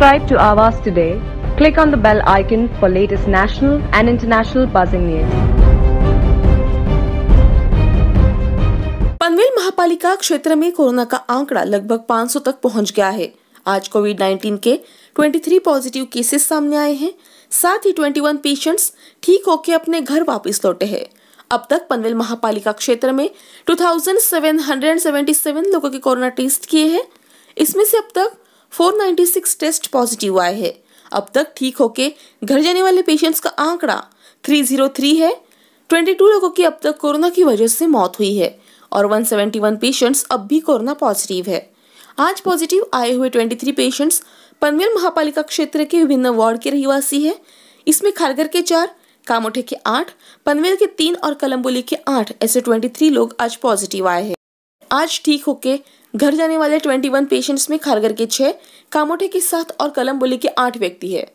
Subscribe to Avas today. Click on the bell icon for latest national and international buzzing news. Panvel महापालिका क्षेत्र में corona का आंकड़ा लगभग 500 तक पहुंच गया है आज कोविड 19 के 23 पॉजिटिव केसेस सामने आए हैं साथ ही 21 पेशेंट्स ठीक होकर अपने घर वापस लौटे हैं अब तक पनवेल महापालिका क्षेत्र में 2,777 लोगों के कोरोना टेस्ट किए हैं इसमें से अब तक 496 टेस्ट पॉजिटिव आए हैं अब तक ठीक होके घर जाने वाले पेशेंट्स का आंकड़ा 303 है 22 लोगों की अब तक कोरोना की वजह से मौत हुई है और 171 पेशेंट्स अब भी कोरोना पॉजिटिव है आज पॉजिटिव आए हुए 23 पेशेंट्स पनवेल महापालिका क्षेत्र के विभिन्न वार्ड के रहवासी है इसमें खारगर के चार कामोठे के आठ पनवेल के तीन और कलम्बोली के आठ ऐसे 23 लोग आज पॉजिटिव आए हैं आज ठीक होके घर जाने वाले 21 पेशेंट्स में खारगर के छः कामोठे के सात और कलमबोली के आठ व्यक्ति है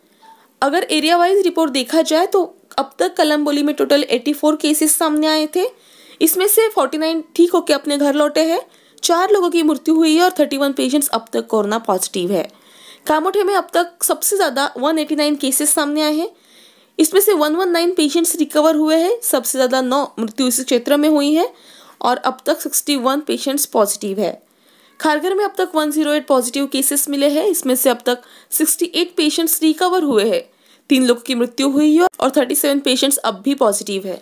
अगर एरिया वाइज रिपोर्ट देखा जाए तो अब तक कलमबोली में टोटल 84 केसेस सामने आए थे इसमें से 49 ठीक होकर अपने घर लौटे हैं चार लोगों की मृत्यु हुई है और 31 पेशेंट्स अब तक कोरोना पॉजिटिव है कामोठे में अब तक सबसे ज़्यादा नाइन केसेस सामने आए हैं इसमें से नाइन पेशेंट्स रिकवर हुए हैं सबसे ज़्यादा नौ मृत्यु इस क्षेत्र में हुई है और अब तक वन पेशेंट्स पॉजिटिव है खारगर में अब तक 108 पॉजिटिव केसेस मिले हैं इसमें से अब तक 68 पेशेंट्स रिकवर हुए हैं तीन लोगों की मृत्यु हुई है और 37 पेशेंट्स अब भी पॉजिटिव है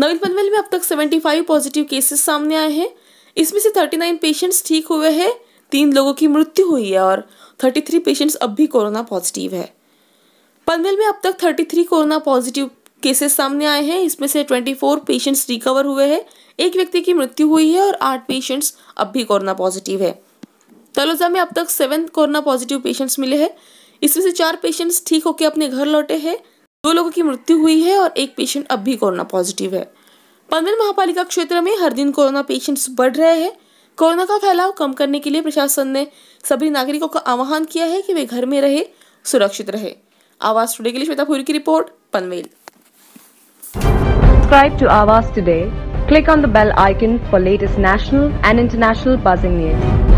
नवीन पनवेल में अब तक 75 पॉजिटिव केसेस सामने आए हैं इसमें से 39 पेशेंट्स ठीक हुए हैं तीन लोगों की मृत्यु हुई है और 33 पेशेंट्स अब भी कोरोना पॉजिटिव है पनवेल में अब तक थर्टी कोरोना पॉजिटिव केसेस सामने आए हैं इसमें से ट्वेंटी पेशेंट्स रिकवर हुए हैं एक व्यक्ति की मृत्यु हुई है और आठ पेशेंट्स अब भी कोरोना पॉजिटिव है तलोजा में अब तक सेवन कोरोना पॉजिटिव पेशेंट्स मिले हैं इसमें से चार पेशेंट्स ठीक होकर अपने घर लौटे हैं दो लोगों की मृत्यु हुई है और एक पेशेंट अब भी कोरोना पॉजिटिव है पनवेल महापालिका क्षेत्र में हर दिन कोरोना पेशेंट्स बढ़ रहे हैं कोरोना का फैलाव कम करने के लिए प्रशासन ने सभी नागरिकों का आह्वान किया है कि वे घर में रहे सुरक्षित रहे आवाज टुडे के लिए श्वेता पुरी की report Panvel subscribe to Awaaz today Click on the bell icon for latest national and international buzzing news.